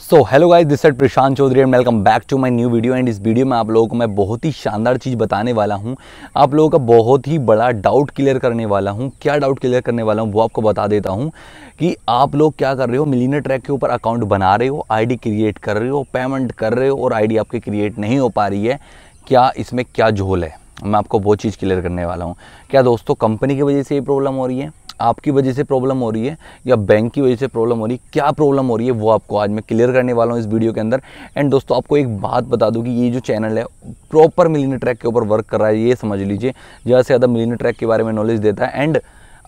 so hello guys this side Prashant Chaudhary and welcome back to my new video and इस video में आप लोगों को मैं बहुत ही शानदार चीज़ बताने वाला हूं आप लोगों का बहुत ही बड़ा डाउट क्लियर करने वाला हूं क्या डाउट क्लियर करने वाला हूं वो आपको बता देता हूं कि आप लोग क्या कर रहे हो मिलीनर ट्रैक के ऊपर अकाउंट बना रहे हो आई क्रिएट कर रहे हो पेमेंट कर रहे हो और आई आपकी क्रिएट नहीं हो पा रही है क्या इसमें क्या झोल है मैं आपको वो चीज़ क्लियर करने वाला हूँ क्या दोस्तों कंपनी की वजह से ये प्रॉब्लम हो रही है आपकी वजह से प्रॉब्लम हो रही है या बैंक की वजह से प्रॉब्लम हो रही है क्या प्रॉब्लम हो रही है वो आपको आज मैं क्लियर करने वाला हूँ इस वीडियो के अंदर एंड दोस्तों आपको एक बात बता दूँ कि ये जो चैनल है प्रॉपर मिलीनी ट्रैक के ऊपर वर्क कर रहा है ये समझ लीजिए ज़्यादा से ज़्यादा मिलीनी ट्रैक के बारे में नॉलेज देता है एंड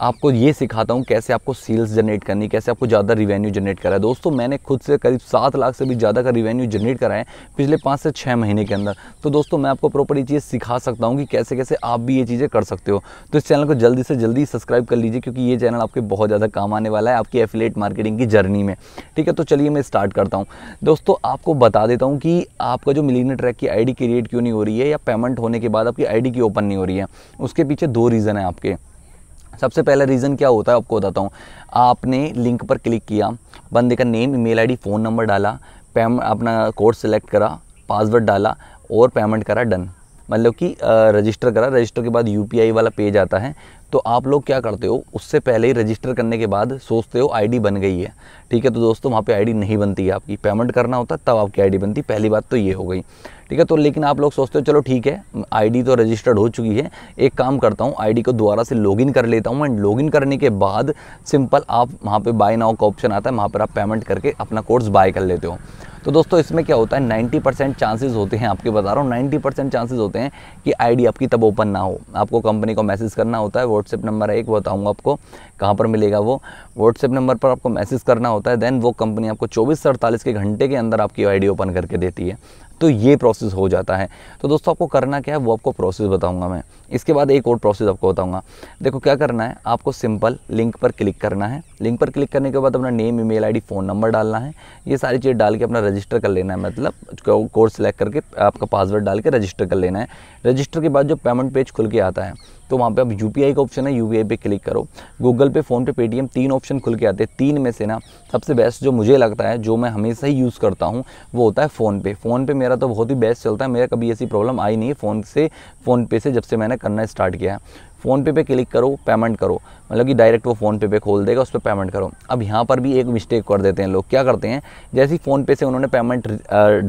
आपको ये सिखाता हूँ कैसे आपको सेल्स जनरेट करनी कैसे आपको ज़्यादा रिवेन्यू जनरेट करा है दोस्तों मैंने खुद से करीब सात लाख से भी ज़्यादा का रिवेन्यू जनरेट कराए पिछले पाँच से छः महीने के अंदर तो दोस्तों मैं आपको प्रॉपर ये चीज़ सिखा सकता हूँ कि कैसे कैसे आप भी ये चीज़ें कर सकते हो तो इस चैनल को जल्दी से जल्दी सब्सक्राइब कर लीजिए क्योंकि ये चैनल आपके बहुत ज़्यादा काम आने वाला है आपकी एफिलेट मार्केटिंग की जर्नी में ठीक है तो चलिए मैं स्टार्ट करता हूँ दोस्तों आपको बता देता हूँ कि आपका जो मिलीनर ट्रैक की आई क्रिएट क्यों नहीं हो रही है या पेमेंट होने के बाद आपकी आई की ओपन नहीं हो रही है उसके पीछे दो रीज़न है आपके सबसे पहला रीज़न क्या होता है आपको बताता हूँ आपने लिंक पर क्लिक किया बंदे का name email ID phone number डाला पेम अपना कोर्स सेलेक्ट करा पासवर्ड डाला और पेमेंट करा डन मतलब कि रजिस्टर करा रजिस्टर के बाद यूपीआई वाला पेज आता है तो आप लोग क्या करते हो उससे पहले ही रजिस्टर करने के बाद सोचते हो आईडी बन गई है ठीक है तो दोस्तों वहाँ पे आईडी नहीं बनती है आपकी पेमेंट करना होता तब आपकी आईडी बनती पहली बात तो ये हो गई ठीक है तो लेकिन आप लोग सोचते हो चलो ठीक है आईडी तो रजिस्टर्ड हो चुकी है एक काम करता हूँ आईडी को दोबारा से लॉगिन कर लेता हूँ एंड लॉगिन करने के बाद सिंपल आप वहाँ पे बाय नाउ का ऑप्शन आता है वहाँ पर आप पेमेंट करके अपना कोर्स बाय कर लेते हो तो दोस्तों इसमें क्या होता है 90 परसेंट चांसेज होते हैं आपके बता रहा हूँ 90 परसेंट चांसेज होते हैं कि आईडी आपकी तब ओपन ना हो आपको कंपनी को मैसेज करना होता है वो व्हाट्सएप नंबर है एक बताऊँगा आपको कहाँ पर मिलेगा वो व्हाट्सएप नंबर पर आपको मैसेज करना होता है देन वो कंपनी आपको चौबीस से अड़तालीस के घंटे के अंदर आपकी आई ओपन करके देती है तो ये प्रोसेस हो जाता है तो दोस्तों आपको करना क्या है वो आपको प्रोसेस बताऊंगा मैं इसके बाद एक और प्रोसेस आपको बताऊंगा देखो क्या करना है आपको सिंपल लिंक पर क्लिक करना है लिंक पर क्लिक करने के बाद अपना name email ID phone number डालना है ये सारी चीज़ डाल के अपना रजिस्टर कर लेना है मतलब कोर्स सेलेक्ट करके आपका पासवर्ड डाल के रजिस्टर कर लेना है रजिस्टर के बाद जो पेमेंट पेज खुल के आता है तो वहाँ पे अब यू का ऑप्शन है यू पे क्लिक करो गूगल पे फ़ोनपे पेटीएम तीन ऑप्शन खुल के आते हैं तीन में से ना सबसे बेस्ट जो मुझे लगता है जो मैं हमेशा ही यूज़ करता हूँ वो होता है फ़ोनपे फ़ोनपे मेरा तो बहुत ही बेस्ट चलता है मेरा कभी ऐसी प्रॉब्लम आई नहीं है फ़ोन से फ़ोनपे से जब से मैंने करना स्टार्ट किया है फ़ोनपे पे क्लिक करो पेमेंट करो मतलब कि डायरेक्ट वो फ़ोनपे पे खोल देगा उस पर पेमेंट करो अब यहाँ पर भी एक मिस्टेक कर देते हैं लोग क्या करते हैं जैसे ही फ़ोनपे से उन्होंने पेमेंट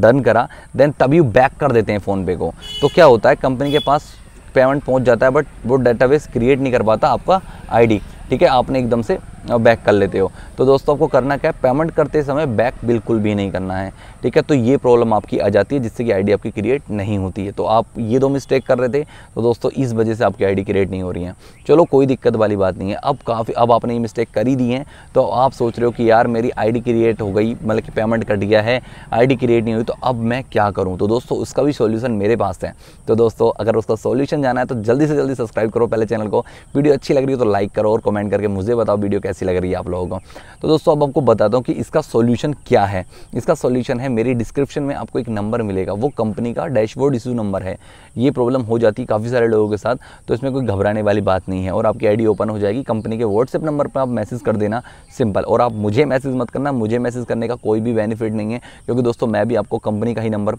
डन करा देन तभी बैक कर देते हैं फ़ोनपे को तो क्या होता है कंपनी के पास पेमेंट पहुंच जाता है बट वो डेटाबेस क्रिएट नहीं कर पाता आपका आईडी ठीक है आपने एकदम से बैक कर लेते हो तो दोस्तों आपको करना क्या है पेमेंट करते समय बैक बिल्कुल भी नहीं करना है ठीक है तो ये प्रॉब्लम आपकी आ जाती है जिससे कि आईडी आपकी क्रिएट नहीं होती है तो आप ये दो मिस्टेक कर रहे थे तो दोस्तों इस वजह से आपकी आईडी क्रिएट नहीं हो रही है चलो कोई दिक्कत वाली बात नहीं है अब काफ़ी अब आपने ये मिस्टेक कर ही दी है तो आप सोच रहे हो कि यार मेरी आई क्रिएट हो गई मतलब कि पेमेंट कट गया है आई क्रिएट नहीं हुई तो अब मैं क्या करूँ तो दोस्तों उसका भी सोल्यूशन मेरे पास है तो दोस्तों अगर उसका सोल्यूशन जाना है तो जल्दी से जल्दी सब्सक्राइब करो पहले चैनल को वीडियो अच्छी लग रही हो तो लाइक करो और कमेंट करके मुझे बताओ वीडियो कैसे कैसी लग रही है आप लोगों को तो दोस्तों अब आपको बताता हूँ कि इसका सोल्यूशन क्या है इसका सोल्यूशन है मेरी डिस्क्रिप्शन में आपको एक नंबर मिलेगा वो कंपनी का डैशबोर्ड इशू नंबर है ये प्रॉब्लम हो जाती है काफ़ी सारे लोगों के साथ तो इसमें कोई घबराने वाली बात नहीं है और आपकी आईडी ओपन हो जाएगी कंपनी के व्हाट्सएप नंबर पर आप मैसेज कर देना सिंपल और आप मुझे मैसेज मत करना मुझे मैसेज करने का कोई भी बेनिफिट नहीं है क्योंकि दोस्तों मैं भी आपको कंपनी का ही नंबर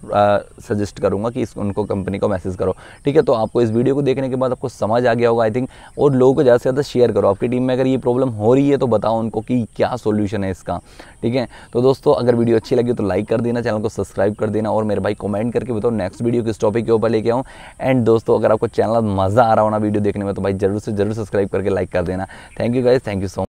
सजेस्ट करूँगा कि इस उनको कंपनी को मैसेज करो ठीक है तो आपको इस वीडियो को देखने के बाद आपको समझ आ गया होगा आई थिंक और लोगों को ज़्यादा से ज़्यादा शेयर करो आपकी टीम में अगर ये प्रॉब्लम हो रही है ये तो बताओ उनको कि क्या सोल्यूशन है इसका ठीक है तो दोस्तों अगर वीडियो अच्छी लगी तो लाइक कर देना चैनल को सब्सक्राइब कर देना और मेरे भाई कमेंट करके बताओ नेक्स्ट वीडियो किस टॉपिक के ऊपर लेके आऊँ एंड दोस्तों अगर आपको चैनल मज़ा आ रहा होना वीडियो देखने में तो भाई जरूर से जरूर सब्सक्राइब करके लाइक कर देना thank you guys thank you so